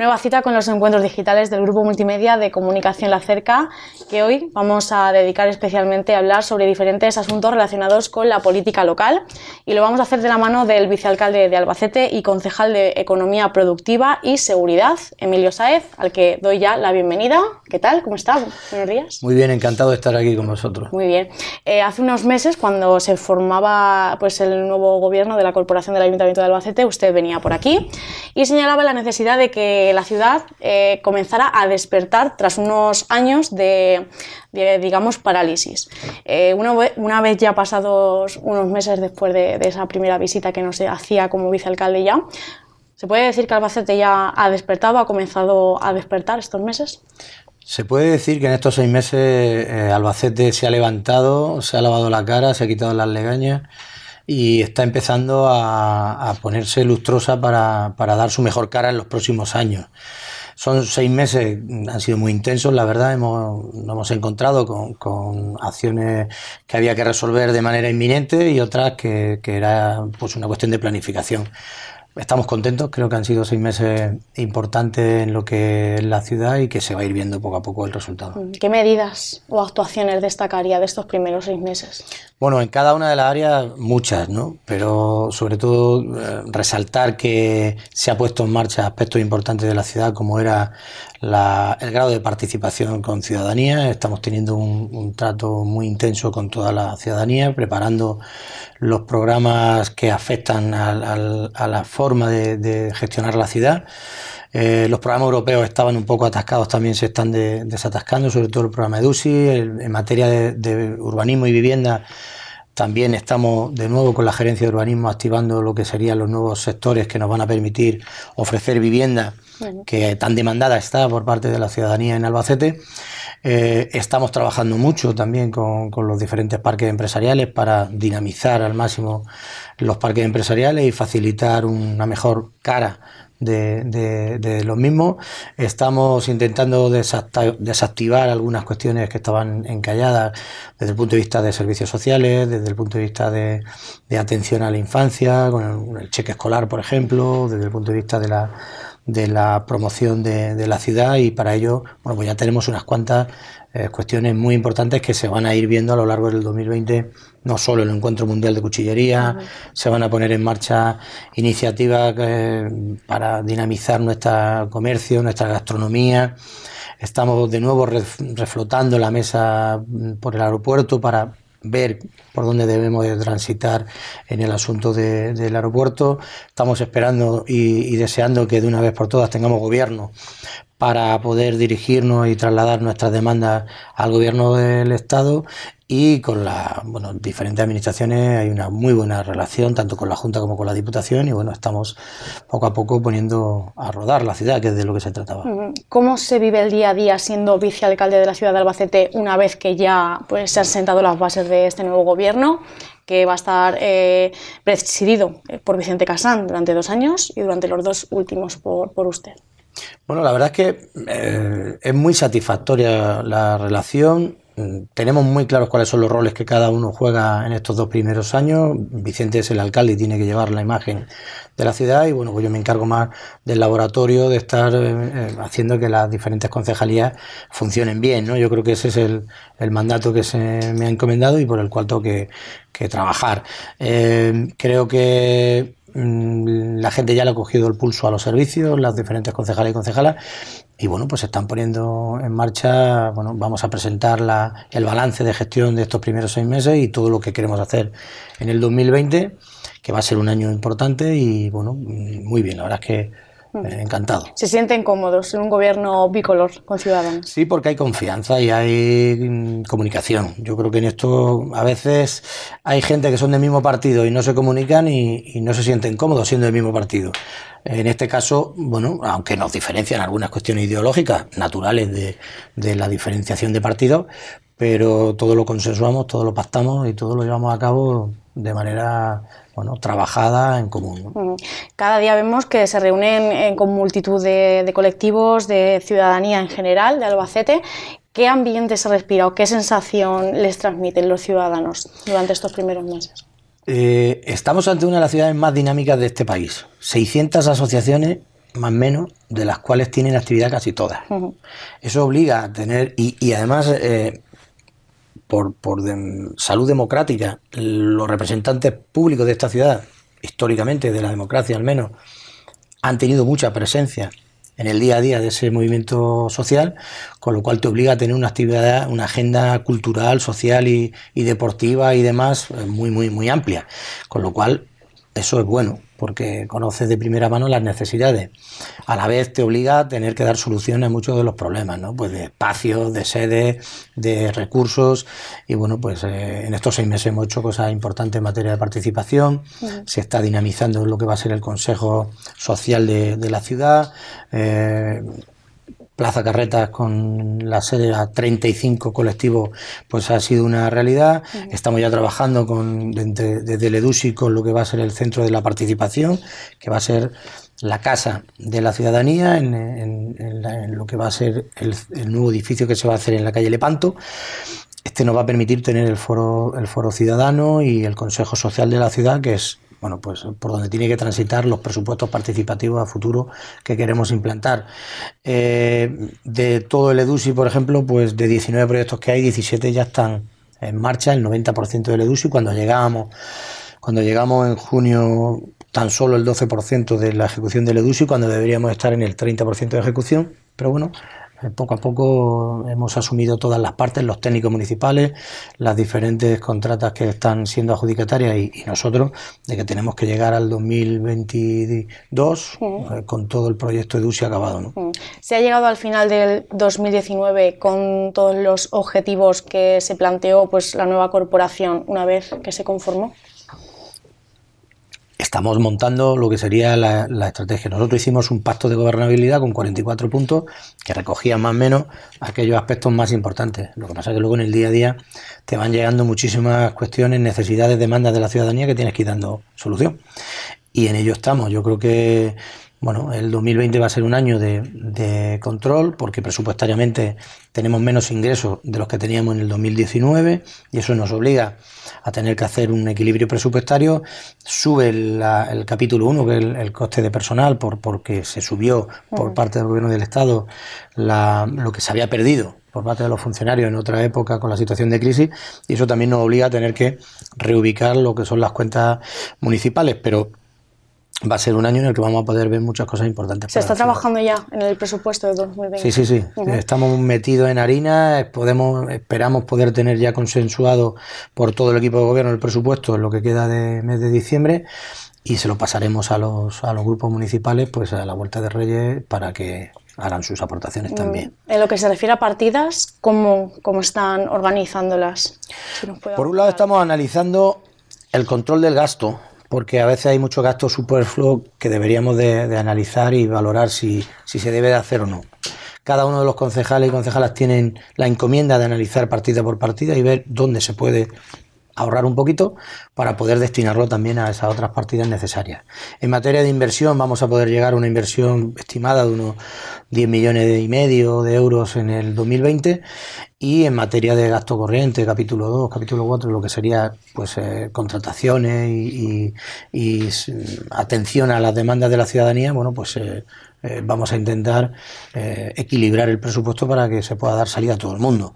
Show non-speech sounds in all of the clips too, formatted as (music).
Nueva cita con los encuentros digitales del Grupo Multimedia de Comunicación La Cerca que hoy vamos a dedicar especialmente a hablar sobre diferentes asuntos relacionados con la política local y lo vamos a hacer de la mano del vicealcalde de Albacete y concejal de Economía Productiva y Seguridad, Emilio Saez, al que doy ya la bienvenida. ¿Qué tal? ¿Cómo está? Buenos días. Muy bien, encantado de estar aquí con vosotros. Muy bien. Eh, hace unos meses, cuando se formaba pues, el nuevo gobierno de la Corporación del Ayuntamiento de Albacete, usted venía por aquí y señalaba la necesidad de que la ciudad eh, comenzara a despertar tras unos años de de, digamos, parálisis. Eh, una, vez, ya pasados unos meses después de, esa primera visita que nos hacía como vicealcalde ya, ¿se puede decir que Albacete ya ha despertado, ha comenzado a despertar estos meses? Se puede decir que en estos seis meses eh, Albacete se ha levantado, se ha lavado la cara, se ha quitado las legañas y está empezando a, a ponerse lustrosa para, para, dar su mejor cara en los próximos años. Son seis meses, mm, han sido muy intensos, la verdad, hemos, nos hemos encontrado con, acciones que había que resolver de manera inminente y otras que, era pues, una cuestión de planificación estamos contentos, creo que han sido seis meses importantes en lo que es la ciudad y que se va a ir viendo poco a poco el resultado. ¿Qué medidas o actuaciones destacaría de estos primeros seis meses? Bueno, en cada una de las áreas muchas, ¿no? Pero sobre todo eh, resaltar que se ha puesto en marcha aspectos importantes de la ciudad, como era el grado de participación con ciudadanía. Estamos teniendo un, trato muy intenso con toda la ciudadanía, preparando los programas que afectan a, la forma de gestionar la ciudad. Eh, los programas europeos estaban un poco atascados, también se están desatascando, sobre todo el programa EDUSI. en materia de, urbanismo y vivienda, también estamos de nuevo con la gerencia de urbanismo activando lo que serían los nuevos sectores que nos van a permitir ofrecer vivienda que tan demandada está por parte de la ciudadanía en Albacete. Eh, estamos trabajando mucho también con los diferentes parques empresariales para dinamizar al máximo los parques empresariales y facilitar una mejor cara de, los mismos. Estamos intentando desactivar algunas cuestiones que estaban encalladas desde el punto de vista de servicios sociales, desde el punto de vista de, atención a la infancia, con el, cheque escolar, por ejemplo, desde el punto de vista de la, la promoción de, la ciudad y para ello, bueno, pues ya tenemos unas cuantas eh, cuestiones muy importantes que se van a ir viendo a lo largo del 2020, no solo el Encuentro Mundial de Cuchillería, se van a poner en marcha iniciativas eh, para dinamizar nuestro comercio, nuestra gastronomía. Estamos de nuevo reflotando la mesa mm, por el aeropuerto para ver por dónde debemos de transitar en el asunto del aeropuerto. Estamos esperando y, deseando que de una vez por todas tengamos gobierno para poder dirigirnos y trasladar nuestras demandas al gobierno del Estado y con las diferentes administraciones hay una muy buena relación, tanto con la Junta como con la Diputación, y bueno, estamos poco a poco poniendo a rodar la ciudad, que es de lo que se trataba. Mm, ¿Cómo se vive el día a día siendo vicealcalde de la ciudad de Albacete una vez que ya pues, se han sentado las bases de este nuevo gobierno? que va a estar eh, presidido eh, por Vicente Casán durante dos años y durante los dos últimos por, usted. Bueno, la verdad es que eh, es muy satisfactoria la relación tenemos muy claros cuáles son los roles que cada uno juega en estos dos primeros años. Vicente es el alcalde y tiene que llevar la imagen de la ciudad y bueno, pues yo me encargo más del laboratorio, de estar eh, eh, haciendo que las diferentes concejalías funcionen bien, Yo creo que ese es el, mandato que se me ha encomendado y por el cual tengo que, trabajar. Eh, creo que Mm, la gente ya le ha cogido el pulso a los servicios, las diferentes concejales y concejalas, y bueno, pues se están poniendo en marcha, bueno, vamos a presentar la, el balance de gestión de estos primeros seis meses y todo lo que queremos hacer en el 2020, que va a ser un año importante y bueno, mm, muy bien, la verdad es que Mm. encantado. ¿Se sienten cómodos en un gobierno bicolor con Ciudadanos? Sí, porque hay confianza y hay mm, comunicación. Yo creo que en esto a veces hay gente que son del mismo partido y no se comunican y, no se sienten cómodos siendo del mismo partido. En este caso, bueno, aunque nos diferencian algunas cuestiones ideológicas naturales de, de la diferenciación de partidos, pero todo lo consensuamos, todo lo pactamos y todo lo llevamos a cabo de manera trabajada en común. Mm. Cada día vemos que se reúnen eh, con multitud de, colectivos, de ciudadanía en general, de Albacete, ¿Qué ambiente se respira o qué sensación les transmiten los ciudadanos durante estos primeros meses? Eh, estamos ante una de las ciudades más dinámicas de este país. 600 asociaciones, más o menos, de las cuales tienen actividad casi todas. Eso obliga a tener, y, además eh, por, salud democrática, los representantes públicos de esta ciudad, históricamente de la democracia al menos, han tenido mucha presencia en el día a día de ese movimiento social, con lo cual te obliga a tener una actividad, una agenda cultural, social y, y deportiva y demás eh, muy, muy, muy amplia. Con lo cual, eso es bueno, porque conoces de primera mano las necesidades. A la vez te obliga a tener que dar soluciones a muchos de los problemas, ¿no? Pues de espacios, de sedes, de recursos. Y bueno, pues eh, en estos seis meses hemos hecho cosas importantes en materia de participación. Se está dinamizando lo que va a ser el Consejo Social de, la ciudad. Eh, Plaza Carretas con la sede a 35 colectivos, pues ha sido una realidad. Estamos ya trabajando con, desde, Ledusi con lo que va a ser el centro de la participación, que va a ser la Casa de la Ciudadanía, en, lo que va a ser el, el, nuevo edificio que se va a hacer en la calle Lepanto. Este nos va a permitir tener el foro, el foro ciudadano y el Consejo Social de la Ciudad, que es bueno, pues eh, por donde tiene que transitar los presupuestos participativos a futuro que queremos implantar. Eh, de todo el EDUSI, por ejemplo, pues de 19 proyectos que hay, 17 ya están en marcha, el 90% del EDUSI. Cuando llegamos, cuando llegamos en junio, tan solo el 12% de la ejecución del EDUSI, cuando deberíamos estar en el 30% de ejecución. Pero bueno, poco a poco hemos asumido todas las partes, los técnicos municipales, las diferentes contratas que están siendo adjudicatarias y, nosotros, de que tenemos que llegar al 2022 eh, con todo el proyecto de Uci acabado. ¿Se ha llegado al final del 2019 con todos los objetivos que se planteó pues, la nueva corporación una vez que se conformó? estamos montando lo que sería la, estrategia. Nosotros hicimos un pacto de gobernabilidad con 44 puntos que recogía más o menos aquellos aspectos más importantes. Lo que pasa es que luego en el día a día te van llegando muchísimas cuestiones, necesidades, demandas de la ciudadanía que tienes que ir dando solución. Y en ello estamos. Yo creo que bueno, el 2020 va a ser un año de, control porque presupuestariamente tenemos menos ingresos de los que teníamos en el 2019 y eso nos obliga a tener que hacer un equilibrio presupuestario. Sube el capítulo 1, que es el, coste de personal, por, porque se subió por mm. parte del gobierno del Estado lo que se había perdido por parte de los funcionarios en otra época con la situación de crisis y eso también nos obliga a tener que reubicar lo que son las cuentas municipales, pero va a ser un año en el que vamos a poder ver muchas cosas importantes. Se está trabajando ya en el presupuesto de 2020. Sí, sí, sí. Estamos metidos en harina, eh, podemos, esperamos poder tener ya consensuado por todo el equipo de gobierno el presupuesto en lo que queda de mes de diciembre y se lo pasaremos a los, a los grupos municipales pues a la vuelta de Reyes para que hagan sus aportaciones mm. también. En lo que se refiere a partidas, ¿cómo, están organizándolas? por un lado estamos analizando el control del gasto, porque a veces hay mucho gasto superfluo que deberíamos de, analizar y valorar si, si, se debe de hacer o no. Cada uno de los concejales y concejalas tienen la encomienda de analizar partida por partida y ver dónde se puede ahorrar un poquito para poder destinarlo también a esas otras partidas necesarias. En materia de inversión vamos a poder llegar a una inversión estimada de unos 10 millones y medio de euros en el 2020 y en materia de gasto corriente, capítulo 2, capítulo 4, lo que sería pues eh, contrataciones y, mm, atención a las demandas de la ciudadanía, bueno, pues eh, eh, vamos a intentar equilibrar el presupuesto para que se pueda dar salida a todo el mundo.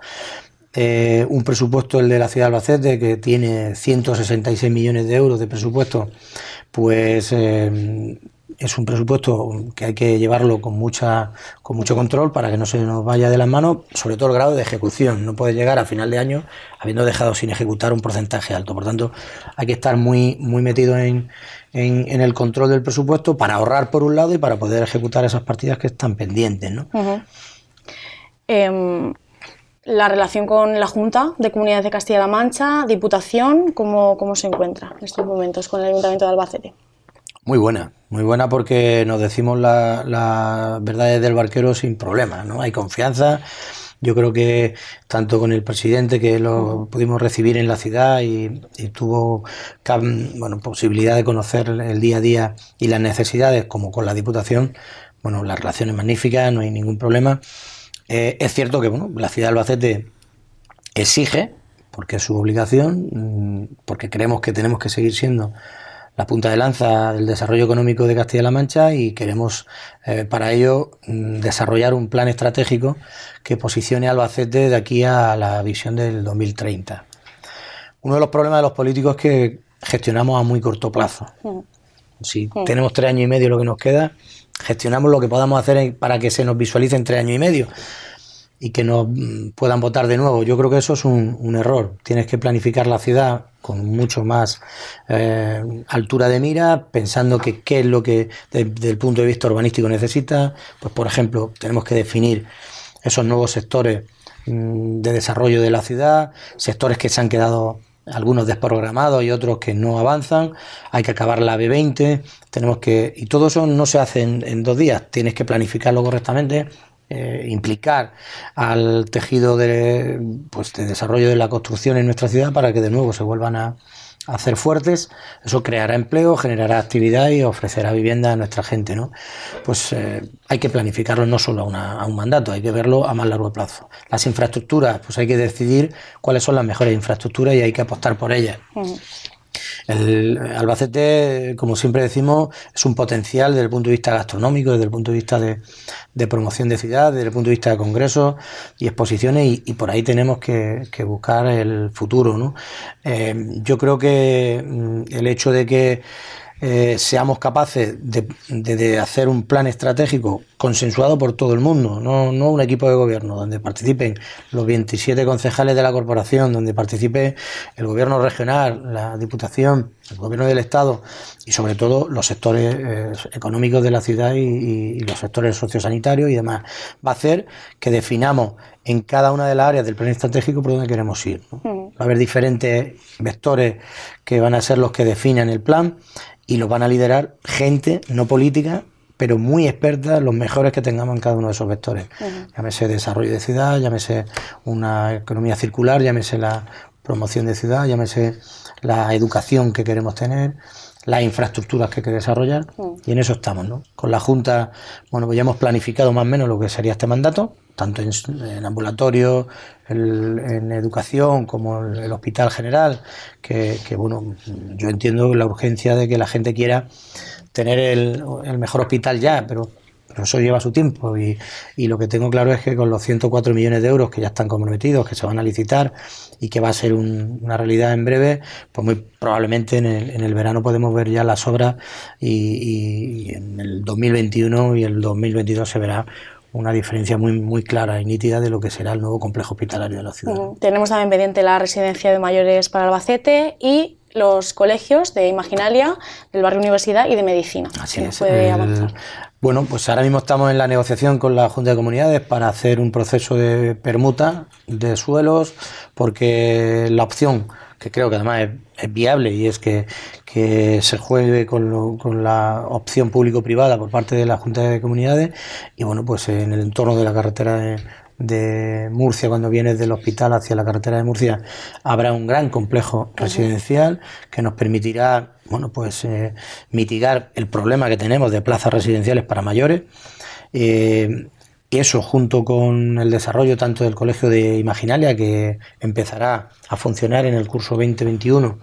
Eh, un presupuesto, el de la ciudad de Albacete, que tiene 166 millones de euros de presupuesto, pues eh, es un presupuesto que hay que llevarlo con, mucha, con mucho control para que no se nos vaya de las manos, sobre todo el grado de ejecución. No puede llegar a final de año habiendo dejado sin ejecutar un porcentaje alto. Por tanto, hay que estar muy, muy metido en, en, el control del presupuesto para ahorrar por un lado y para poder ejecutar esas partidas que están pendientes. ¿no? la relación con la Junta de Comunidades de Castilla-La Mancha, Diputación, ¿cómo, se encuentra en estos momentos con el Ayuntamiento de Albacete? Muy buena, muy buena porque nos decimos las la verdades del barquero sin problema. ¿no? Hay confianza. Yo creo que tanto con el presidente que lo pudimos recibir en la ciudad y, tuvo posibilidad de conocer el día a día y las necesidades, como con la Diputación, bueno, la relación es magnífica, no hay ningún problema. Eh, es cierto que bueno, la ciudad de Albacete exige, porque es su obligación, mm, porque creemos que tenemos que seguir siendo la punta de lanza del desarrollo económico de Castilla-La Mancha y queremos eh, para ello mm, desarrollar un plan estratégico que posicione a Albacete de aquí a la visión del 2030. Uno de los problemas de los políticos es que gestionamos a muy corto plazo. Mm. Si tenemos tres años y medio lo que nos queda, gestionamos lo que podamos hacer para que se nos visualice en tres años y medio y que nos mm, puedan votar de nuevo. Yo creo que eso es un, error. Tienes que planificar la ciudad con mucho más eh, altura de mira, pensando que qué es lo que desde el punto de vista urbanístico necesita. Pues por ejemplo, tenemos que definir esos nuevos sectores mm, de desarrollo de la ciudad, sectores que se han quedado algunos desprogramados y otros que no avanzan, hay que acabar la B20, tenemos que, y todo eso no se hace en, dos días, tienes que planificarlo correctamente, eh, implicar al tejido de, pues, de desarrollo de la construcción en nuestra ciudad para que de nuevo se vuelvan a, hacer fuertes, eso creará empleo, generará actividad y ofrecerá vivienda a nuestra gente, ¿no? Pues eh, hay que planificarlo no solo a, un mandato, hay que verlo a más largo plazo. Las infraestructuras, pues hay que decidir cuáles son las mejores infraestructuras y hay que apostar por ellas. El Albacete, como siempre decimos, es un potencial desde el punto de vista gastronómico, desde el punto de vista de, promoción de ciudad, desde el punto de vista de congresos y exposiciones, y, por ahí tenemos que, buscar el futuro. ¿no? Eh, yo creo que mm, el hecho de que eh, seamos capaces de, hacer un plan estratégico consensuado por todo el mundo, no, un equipo de gobierno donde participen los 27 concejales de la corporación, donde participe el gobierno regional, la diputación, el gobierno del Estado y sobre todo los sectores eh, económicos de la ciudad y, los sectores sociosanitarios y demás. Va a hacer que definamos en cada una de las áreas del plan estratégico por dónde queremos ir. Mm. Va a haber diferentes vectores que van a ser los que definan el plan y lo van a liderar gente no política, pero muy experta, los mejores que tengamos en cada uno de esos vectores. Llámese desarrollo de ciudad, llámese una economía circular, llámese la promoción de ciudad, llámese la educación que queremos tener, las infraestructuras que hay que desarrollar y en eso estamos. ¿no? Con la Junta, bueno, pues ya hemos planificado más o menos lo que sería este mandato, tanto en, ambulatorio, en educación, como en el hospital general, que, bueno, yo entiendo la urgencia de que la gente quiera tener el, el mejor hospital ya, pero pero eso lleva su tiempo y, lo que tengo claro es que con los 104 millones de euros que ya están comprometidos, que se van a licitar y que va a ser una realidad en breve, pues muy probablemente en el, verano podemos ver ya las obras y, en el 2021 y el 2022 se verá una diferencia muy, clara y nítida de lo que será el nuevo complejo hospitalario de la ciudad. tenemos también pendiente la residencia de mayores para Albacete y los colegios de Imaginalia, del barrio Universidad y de Medicina. Así es. Puede bueno, pues ahora mismo estamos en la negociación con la Junta de Comunidades para hacer un proceso de permuta de suelos, porque la opción, que creo que además es, viable, y es que, se juegue con, con la opción público-privada por parte de la Junta de Comunidades, y bueno, pues en el entorno de la carretera de de Murcia, cuando vienes del hospital hacia la carretera de Murcia, habrá un gran complejo residencial que nos permitirá bueno, pues, eh, mitigar el problema que tenemos de plazas residenciales para mayores. y eh, eso junto con el desarrollo tanto del Colegio de Imaginalia, que empezará a funcionar en el curso 2021,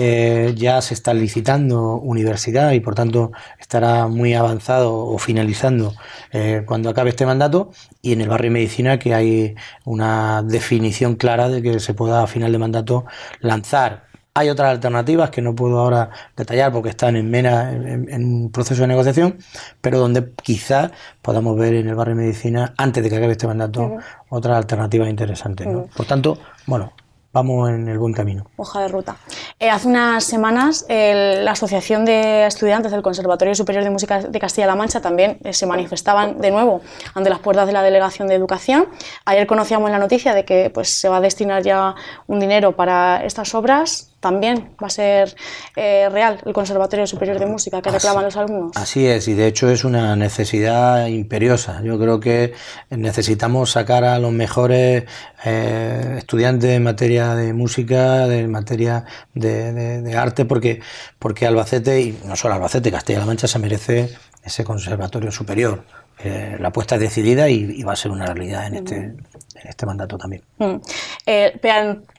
eh, ya se está licitando universidad y por tanto estará muy avanzado o finalizando eh, cuando acabe este mandato y en el barrio de medicina que hay una definición clara de que se pueda a final de mandato lanzar hay otras alternativas que no puedo ahora detallar porque están en mena, en, un proceso de negociación, pero donde quizás podamos ver en el barrio de medicina, antes de que acabe este mandato, otras alternativas interesantes. Por tanto, bueno, vamos en el buen camino. Hoja de ruta. Eh, hace unas semanas la Asociación de Estudiantes del Conservatorio Superior de Música de Castilla-La Mancha también eh, se manifestaban de nuevo ante las puertas de la Delegación de Educación. Ayer conocíamos la noticia de que pues, se va a destinar ya un dinero para estas obras también va a ser eh, real el Conservatorio Superior de Música que reclaman los alumnos. Así es, y de hecho es una necesidad imperiosa. Yo creo que necesitamos sacar a los mejores eh, estudiantes en materia de música, en materia de, arte, porque, porque Albacete, y no solo Albacete, Castilla-La Mancha se merece ese Conservatorio Superior. Eh, la apuesta es decidida y, va a ser una realidad en, este, en este mandato también. Mm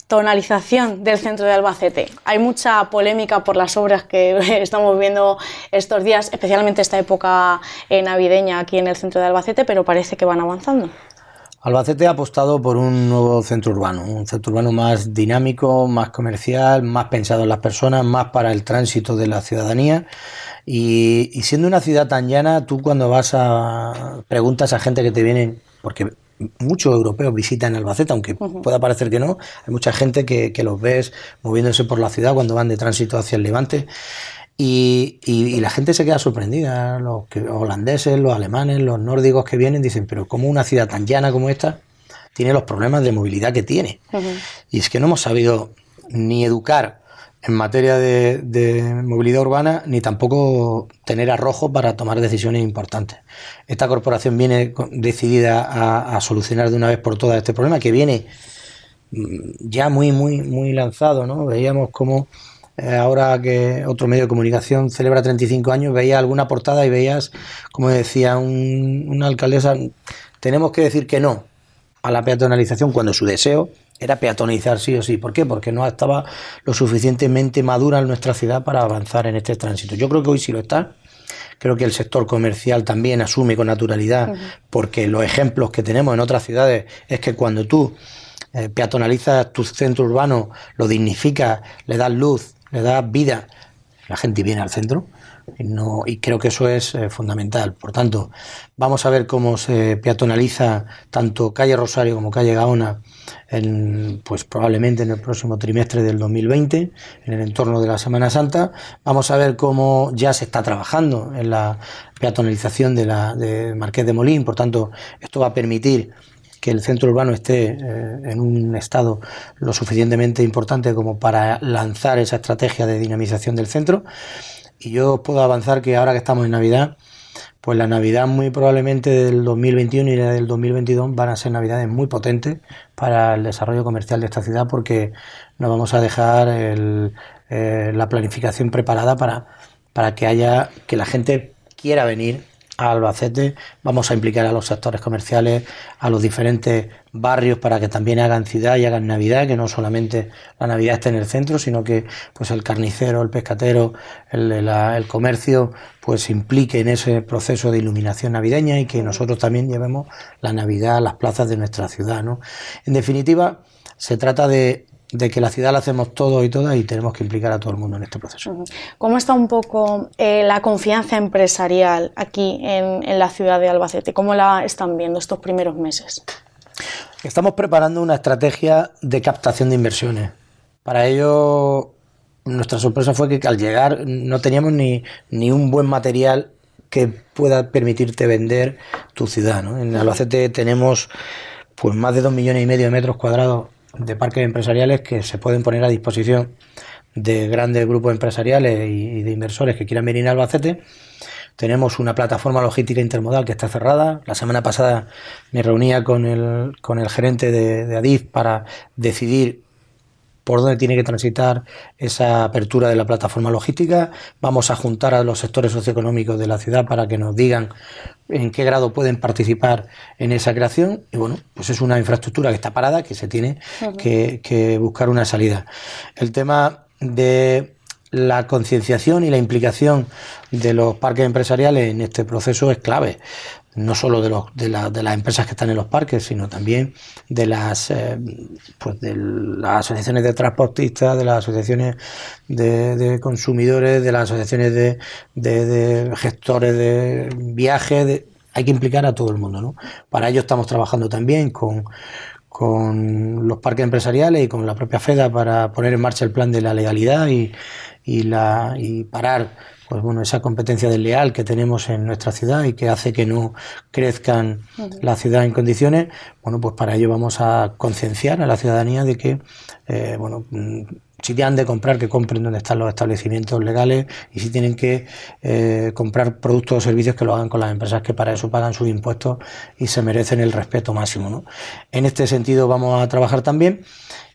tonalización del centro de Albacete. Hay mucha polémica por las obras que (laughs) estamos viendo estos días, especialmente esta época eh, navideña aquí en el centro de Albacete, pero parece que van avanzando. Albacete ha apostado por un nuevo centro urbano, un centro urbano más dinámico, más comercial, más pensado en las personas, más para el tránsito de la ciudadanía. Y, siendo una ciudad tan llana, tú cuando vas a preguntas a gente que te viene... porque muchos europeos visitan Albacete, aunque pueda parecer que no. Hay mucha gente que, los ves moviéndose por la ciudad cuando van de tránsito hacia el Levante. Y, la gente se queda sorprendida. Los, holandeses, los alemanes, los nórdicos que vienen dicen, pero ¿cómo una ciudad tan llana como esta tiene los problemas de movilidad que tiene? Y es que no hemos sabido ni educar en materia de, movilidad urbana ni tampoco tener arrojo para tomar decisiones importantes. Esta corporación viene decidida a, solucionar de una vez por todas este problema que viene mm, ya muy, muy, muy lanzado. ¿no? Veíamos como eh, ahora que otro medio de comunicación celebra 35 años, veía alguna portada y veías, como decía un, una alcaldesa, tenemos que decir que no a la peatonalización cuando su deseo era peatonizar sí o sí. ¿Por qué? Porque no estaba lo suficientemente madura en nuestra ciudad para avanzar en este tránsito. Yo creo que hoy sí lo está. Creo que el sector comercial también asume con naturalidad, porque los ejemplos que tenemos en otras ciudades es que cuando tú eh, peatonalizas tu centro urbano, lo dignificas, le das luz, le das vida, la gente viene al centro y creo que eso es eh, fundamental. Por tanto, vamos a ver cómo se peatonaliza tanto calle Rosario como calle Gaona, pues probablemente en el próximo trimestre del 2020, en el entorno de la Semana Santa. Vamos a ver cómo ya se está trabajando en la peatonalización de la de Marqués de Molín. Por tanto, esto va a permitir que el centro urbano esté eh, en un estado lo suficientemente importante como para lanzar esa estrategia de dinamización del centro. Y yo puedo avanzar que ahora que estamos en Navidad, pues la Navidad muy probablemente del 2021 y la del 2022 van a ser Navidades muy potentes para el desarrollo comercial de esta ciudad porque nos vamos a dejar eh, la planificación preparada para, para que haya que la gente quiera venir Albacete, vamos a implicar a los sectores comerciales, a los diferentes barrios para que también hagan ciudad y hagan Navidad, que no solamente la Navidad esté en el centro, sino que pues el carnicero, el pescatero, el, el comercio, pues implique en ese proceso de iluminación navideña y que nosotros también llevemos la Navidad a las plazas de nuestra ciudad. ¿no? En definitiva, se trata de de que la ciudad la hacemos todo y todas y tenemos que implicar a todo el mundo en este proceso. ¿Cómo está un poco eh, la confianza empresarial aquí en, la ciudad de Albacete? ¿Cómo la están viendo estos primeros meses? Estamos preparando una estrategia de captación de inversiones. Para ello, nuestra sorpresa fue que al llegar no teníamos ni, un buen material que pueda permitirte vender tu ciudad. En Albacete tenemos pues más de 2 millones y medio de metros cuadrados de parques empresariales que se pueden poner a disposición de grandes grupos empresariales y de inversores que quieran venir a Albacete. Tenemos una plataforma logística intermodal que está cerrada. La semana pasada me reunía con el, con el gerente de, de, Adif para decidir por dónde tiene que transitar esa apertura de la plataforma logística. Vamos a juntar a los sectores socioeconómicos de la ciudad para que nos digan en qué grado pueden participar en esa creación. Y bueno, pues es una infraestructura que está parada, que se tiene que, buscar una salida. El tema de la concienciación y la implicación de los parques empresariales en este proceso es clave no solo de, los, de, de, las empresas que están en los parques, sino también de las, eh, pues de las asociaciones de transportistas, de las asociaciones de, consumidores, de las asociaciones de, gestores de viajes. hay que implicar a todo el mundo. ¿no? Para ello estamos trabajando también con, con los parques empresariales y con la propia FEDA para poner en marcha el plan de la legalidad y, y, la, y parar pues bueno, esa competencia desleal que tenemos en nuestra ciudad y que hace que no crezcan la ciudad en condiciones, bueno, pues para ello vamos a concienciar a la ciudadanía de que, eh, bueno, mm, si tienen de comprar, que compren donde están los establecimientos legales y si tienen que eh, comprar productos o servicios, que lo hagan con las empresas que para eso pagan sus impuestos y se merecen el respeto máximo. En este sentido vamos a trabajar también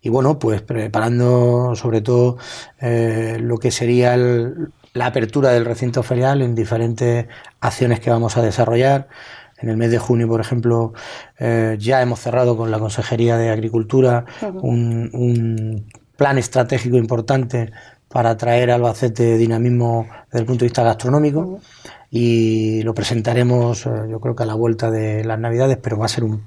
y bueno, pues preparando sobre todo eh, lo que sería el, la apertura del recinto ferial en diferentes acciones que vamos a desarrollar. En el mes de junio, por ejemplo, eh, ya hemos cerrado con la Consejería de Agricultura un, plan estratégico importante para traer a Albacete dinamismo desde el punto de vista gastronómico y lo presentaremos eh, yo creo que a la vuelta de las Navidades, pero va a ser un,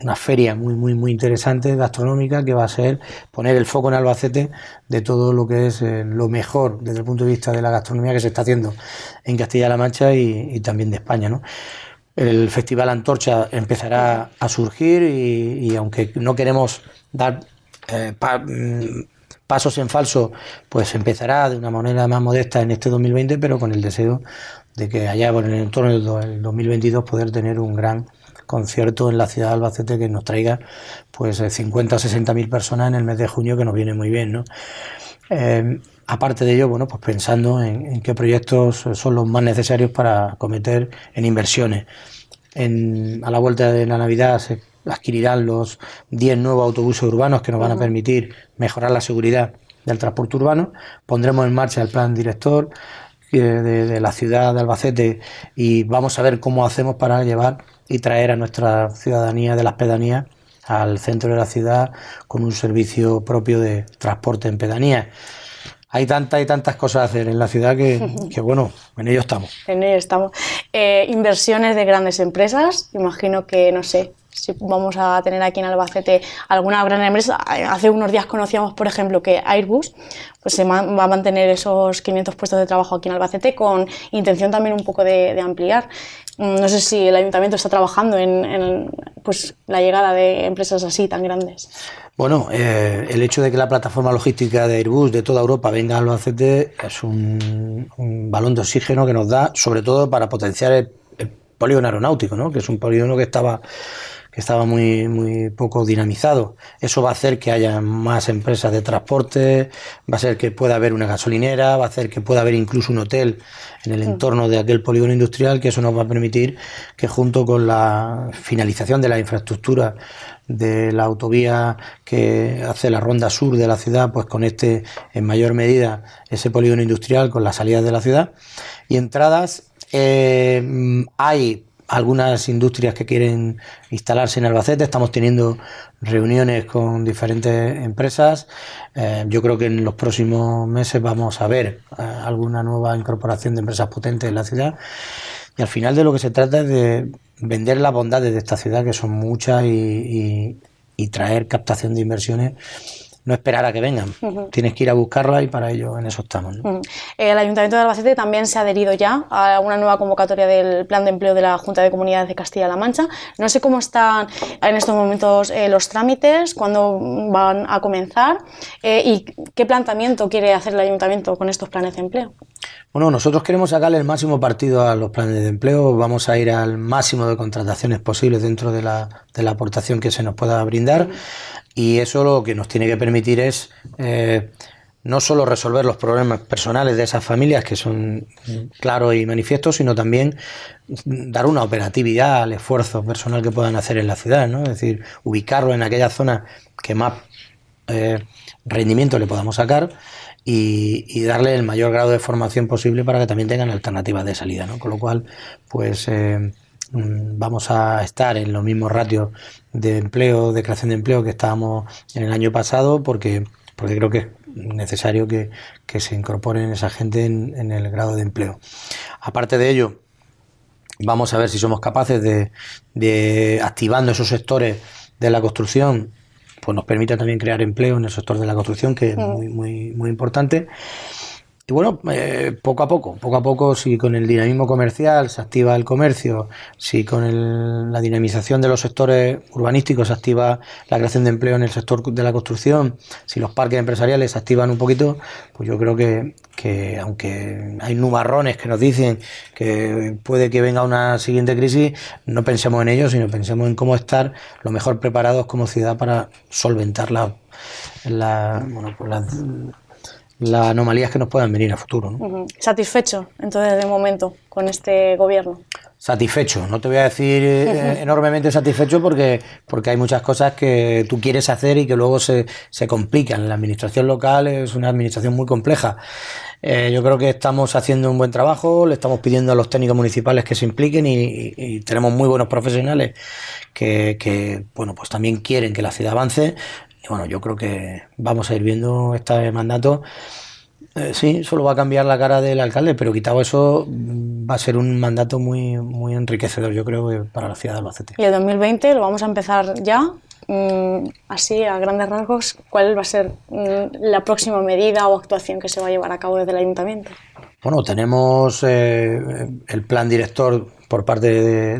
una feria muy, muy, muy interesante gastronómica que va a ser poner el foco en Albacete de todo lo que es eh, lo mejor desde el punto de vista de la gastronomía que se está haciendo en Castilla-La Mancha y, también de España. ¿no? El Festival Antorcha empezará a surgir y, aunque no queremos dar eh, mm, pasos en falso, pues empezará de una manera más modesta en este 2020, pero con el deseo de que allá por el entorno del 2022 poder tener un gran concierto en la ciudad de Albacete que nos traiga pues 50 eh, o 60 mil personas en el mes de junio que nos viene muy bien, eh, aparte de ello, bueno, pues pensando en, qué proyectos son los más necesarios para cometer en inversiones. a la vuelta de la Navidad se adquirirán los 10 nuevos autobuses urbanos que nos van a permitir mejorar la seguridad del transporte urbano. Pondremos en marcha el plan director eh, de la ciudad de Albacete y vamos a ver cómo hacemos para llevar y traer a nuestra ciudadanía de las pedanías al centro de la ciudad con un servicio propio de transporte en pedanías. Hay tantas y tantas cosas a hacer en la ciudad que, (laughs) bueno, en ello estamos. En ello estamos. Eh, inversiones de grandes empresas, imagino que, no sé, si vamos a tener aquí en Albacete alguna gran empresa. Hace unos días conocíamos, por ejemplo, que Airbus pues se va a mantener esos 500 puestos de trabajo aquí en Albacete con intención también un poco de ampliar. Mm, no sé si el ayuntamiento está trabajando en, pues, la llegada de empresas así tan grandes. Bueno, eh, el hecho de que la plataforma logística de Airbus de toda Europa venga a ACT es un, balón de oxígeno que nos da, sobre todo para potenciar el, el polígono aeronáutico, ¿no? que es un polígono que estaba estaba muy, muy poco dinamizado. Eso va a hacer que haya más empresas de transporte, va a ser que pueda haber una gasolinera, va a hacer que pueda haber incluso un hotel en el entorno de aquel polígono industrial, que eso nos va a permitir que junto con la finalización de la infraestructura de la autovía que hace la ronda sur de la ciudad, pues conecte en mayor medida ese polígono industrial con las salidas de la ciudad. Y entradas, eh, hay algunas industrias que quieren instalarse en Albacete. Estamos teniendo reuniones con diferentes empresas. Eh, yo creo que en los próximos meses vamos a ver eh, alguna nueva incorporación de empresas potentes en la ciudad. Y al final de lo que se trata es de vender las bondades de esta ciudad, que son muchas, y, y traer captación de inversiones no esperar a que vengan. Tienes que ir a buscarla y para ello en eso estamos. El Ayuntamiento de Albacete también se ha adherido ya a una nueva convocatoria del Plan de Empleo de la Junta de Comunidades de Castilla-La Mancha. No sé cómo están en estos momentos eh, los trámites, cuándo van a comenzar eh, y qué planteamiento quiere hacer el Ayuntamiento con estos planes de empleo. Bueno, nosotros queremos sacarle el máximo partido a los planes de empleo, vamos a ir al máximo de contrataciones posibles dentro de la, aportación que se nos pueda brindar y eso lo que nos tiene que permitir es eh, no solo resolver los problemas personales de esas familias que son claros y manifiestos, sino también dar una operatividad al esfuerzo personal que puedan hacer en la ciudad, ¿no? es decir, ubicarlo en aquella zona que más eh, rendimiento le podamos sacar y, darle el mayor grado de formación posible para que también tengan alternativas de salida. Con lo cual, pues eh, mm, vamos a estar en los mismos ratios de empleo, de creación de empleo que estábamos en el año pasado, porque, porque creo que es necesario que, que se incorporen esa gente en, en el grado de empleo. Aparte de ello, vamos a ver si somos capaces de, de activando esos sectores de la construcción pues nos permite también crear empleo en el sector de la construcción, que es mm. muy, muy, muy importante. Y bueno, eh, poco a poco, poco a poco, si con el dinamismo comercial se activa el comercio, si con la dinamización de los sectores urbanísticos se activa la creación de empleo en el sector de la construcción, si los parques empresariales se activan un poquito, pues yo creo que, aunque hay nubarrones que nos dicen que puede que venga una siguiente crisis, no pensemos en ello, sino pensemos en cómo estar lo mejor preparados como ciudad para solventar la, la pues las anomalías que nos puedan venir a futuro. Satisfecho, entonces, de momento, con este gobierno. Satisfecho, no te voy a decir eh, eh, enormemente satisfecho porque, porque hay muchas cosas que tú quieres hacer y que luego se, se complican. La administración local es una administración muy compleja. Eh, yo creo que estamos haciendo un buen trabajo, le estamos pidiendo a los técnicos municipales que se impliquen y, tenemos muy buenos profesionales que, que, bueno, pues también quieren que la ciudad avance. Y bueno, yo creo que vamos a ir viendo este mandato. Eh, sí, solo va a cambiar la cara del alcalde, pero quitado eso, mm, va a ser un mandato muy, muy enriquecedor, yo creo, eh, para la ciudad de Albacete. Y el 2020 lo vamos a empezar ya. Mm, así, a grandes rasgos, ¿cuál va a ser mm, la próxima medida o actuación que se va a llevar a cabo desde el ayuntamiento? Bueno, tenemos eh, el plan director por parte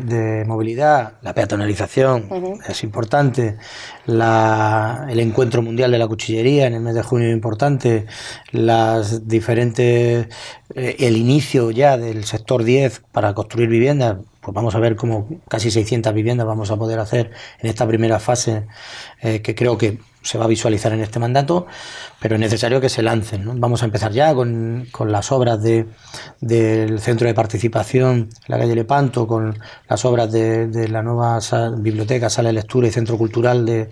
de, movilidad, la peatonalización es importante, el encuentro mundial de la cuchillería en el mes de junio es importante, las diferentes, eh, el inicio ya del sector 10 para construir viviendas, pues vamos a ver cómo casi 600 viviendas vamos a poder hacer en esta primera fase, eh, que creo que se va a visualizar en este mandato, pero es necesario que se lancen. Vamos a empezar ya con, con las obras de, del centro de participación, la calle Lepanto, con las obras de, la nueva biblioteca, sala de lectura y centro cultural de,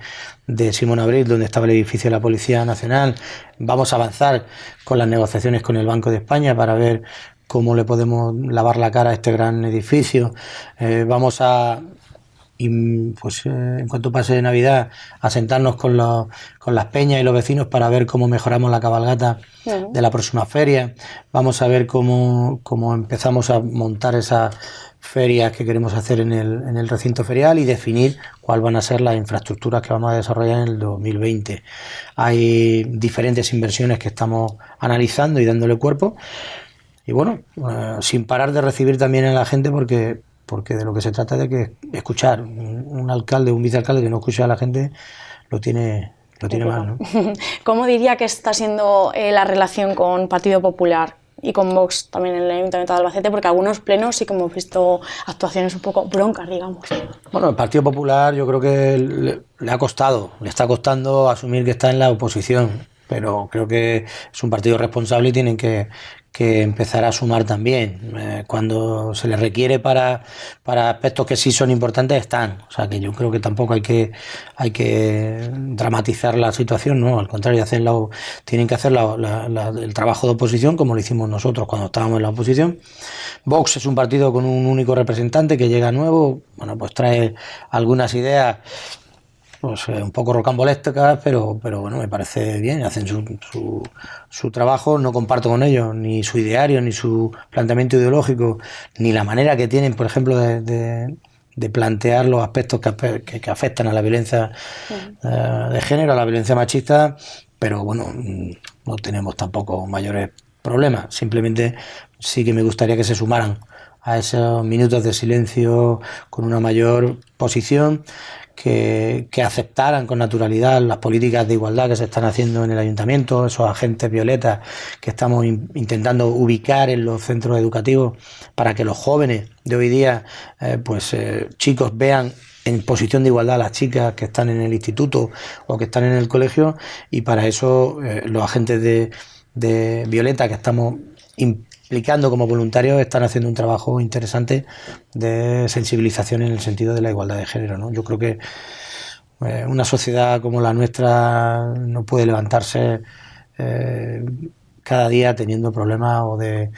de Simón Abril, donde estaba el edificio de la Policía Nacional. Vamos a avanzar con las negociaciones con el Banco de España para ver cómo le podemos lavar la cara a este gran edificio. Eh, vamos a, y pues eh, en cuanto pase de Navidad a sentarnos con, los, con las peñas y los vecinos para ver cómo mejoramos la cabalgata de la próxima feria. Vamos a ver cómo, empezamos a montar esas ferias que queremos hacer en el, en el recinto ferial y definir cuáles van a ser las infraestructuras que vamos a desarrollar en el 2020. Hay diferentes inversiones que estamos analizando y dándole cuerpo. Y bueno, eh, sin parar de recibir también a la gente porque porque de lo que se trata de que escuchar un, alcalde, un vicealcalde que no escucha a la gente, lo tiene lo tiene mal, ¿no? (laughs) ¿Cómo diría que está siendo eh, la relación con Partido Popular y con Vox también en el Ayuntamiento de Albacete? Porque algunos plenos sí que hemos visto actuaciones un poco broncas, digamos. Bueno, el Partido Popular yo creo que le, le ha costado, le está costando asumir que está en la oposición. Pero creo que es un partido responsable y tienen que, empezar a sumar también. Eh, cuando se les requiere para, para aspectos que sí son importantes, están. O sea que yo creo que tampoco hay que, hay que dramatizar la situación, no, al contrario, tienen que hacer el trabajo de oposición como lo hicimos nosotros cuando estábamos en la oposición. Vox es un partido con un único representante que llega nuevo, bueno, pues trae algunas ideas un poco rocambolescas, pero, pero bueno, me parece bien, hacen su, su, trabajo, no comparto con ellos ni su ideario, ni su planteamiento ideológico, ni la manera que tienen, por ejemplo, de, plantear los aspectos que, afectan a la violencia eh, de género, a la violencia machista, pero bueno, mm, no tenemos tampoco mayores problemas, simplemente sí que me gustaría que se sumaran a esos minutos de silencio con una mayor posición que, aceptaran con naturalidad las políticas de igualdad que se están haciendo en el ayuntamiento, esos agentes violetas que estamos intentando ubicar en los centros educativos para que los jóvenes de hoy día, eh, pues eh, chicos, vean en posición de igualdad a las chicas que están en el instituto o que están en el colegio y para eso eh, los agentes de, violeta que estamos Explicando como voluntarios están haciendo un trabajo interesante de sensibilización en el sentido de la igualdad de género. Yo creo que eh, una sociedad como la nuestra no puede levantarse eh, cada día teniendo problemas o de,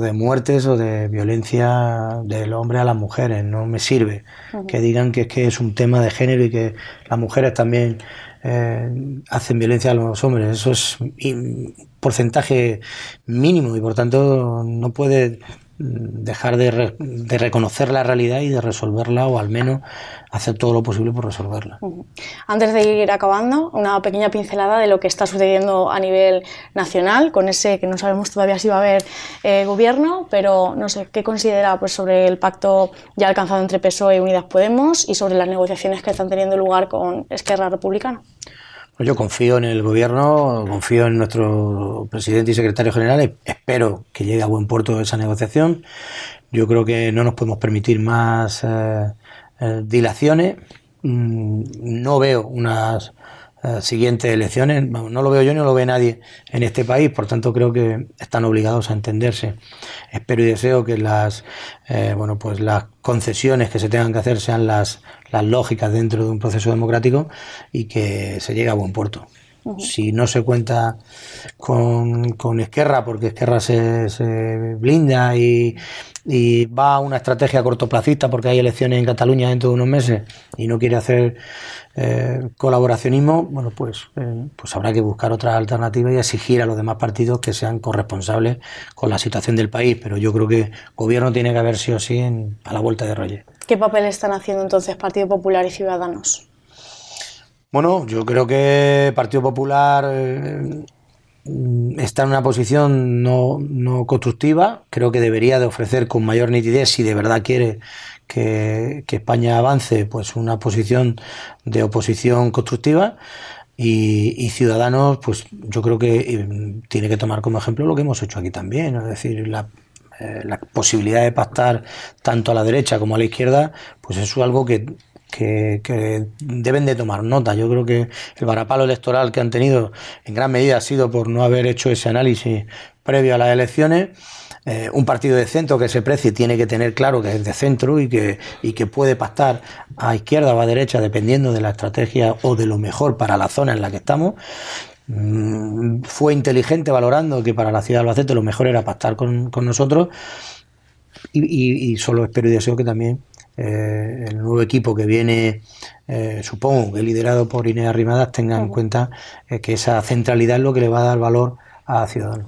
de muertes o de violencia del hombre a las mujeres. No me sirve que digan que es que es un tema de género y que las mujeres también eh, hacen violencia a los hombres. Eso es porcentaje mínimo y por tanto no puede dejar de, reconocer la realidad y de resolverla o al menos hacer todo lo posible por resolverla. Antes de ir acabando, una pequeña pincelada de lo que está sucediendo a nivel nacional, con ese que no sabemos todavía si va a haber eh, gobierno, pero no sé, ¿qué considera pues, sobre el pacto ya alcanzado entre PSOE y Unidas Podemos y sobre las negociaciones que están teniendo lugar con Esquerra Republicana? Yo confío en el gobierno, confío en nuestro presidente y secretario general, e-, espero que llegue a buen puerto esa negociación. Yo creo que no nos podemos permitir más eh, eh, dilaciones. Mm, no veo unas siguientes elecciones. No lo veo yo ni lo ve nadie en este país, por tanto creo que están obligados a entenderse. Espero y deseo que las eh, bueno pues las concesiones que se tengan que hacer sean las, las lógicas dentro de un proceso democrático y que se llegue a buen puerto. Si no se cuenta con, Esquerra, porque Esquerra se, se blinda y, va a una estrategia cortoplacista porque hay elecciones en Cataluña dentro de unos meses y no quiere hacer eh, colaboracionismo, bueno, pues, eh, pues habrá que buscar otras alternativas y exigir a los demás partidos que sean corresponsables con la situación del país. Pero yo creo que gobierno tiene que haber sido o sí en, a la vuelta de Reyes. ¿Qué papel están haciendo entonces Partido Popular y Ciudadanos? Bueno, yo creo que Partido Popular eh, está en una posición no, no, constructiva. Creo que debería de ofrecer con mayor nitidez, si de verdad quiere que, España avance, pues una posición de oposición constructiva. Y, Ciudadanos, pues yo creo que eh, tiene que tomar como ejemplo lo que hemos hecho aquí también, es decir, la, eh, la posibilidad de pactar tanto a la derecha como a la izquierda, pues eso es algo que que, deben de tomar nota. Yo creo que el varapalo electoral que han tenido en gran medida ha sido por no haber hecho ese análisis previo a las elecciones. Eh, un partido de centro que se precie tiene que tener claro que es de centro y que, que puede pactar a izquierda o a derecha dependiendo de la estrategia o de lo mejor para la zona en la que estamos mm, fue inteligente valorando que para la ciudad de Albacete lo mejor era pactar con, nosotros y, y, solo espero y deseo que también eh, el nuevo equipo que viene, eh, supongo que liderado por Inés Arrimadas tenga en cuenta eh, que esa centralidad es lo que le va a dar valor a Ciudadanos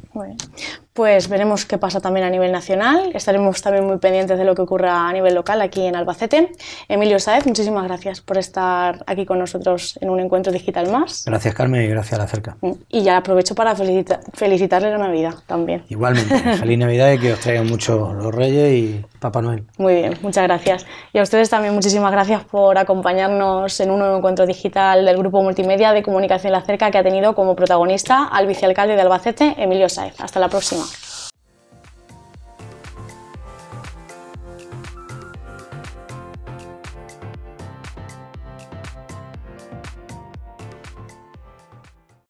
pues veremos qué pasa también a nivel nacional. Estaremos también muy pendientes de lo que ocurra a nivel local aquí en Albacete. Emilio Saez, muchísimas gracias por estar aquí con nosotros en un encuentro digital más. Gracias, Carmen, y gracias a la cerca. Mm, y ya aprovecho para felicitarle la Navidad también. Igualmente, (laughs) feliz Navidad y que os traigan mucho los Reyes y Papá Noel. Muy bien, muchas gracias. Y a ustedes también muchísimas gracias por acompañarnos en un nuevo encuentro digital del Grupo Multimedia de Comunicación La Cerca que ha tenido como protagonista al vicealcalde de Albacete, Emilio Saez. Hasta la próxima.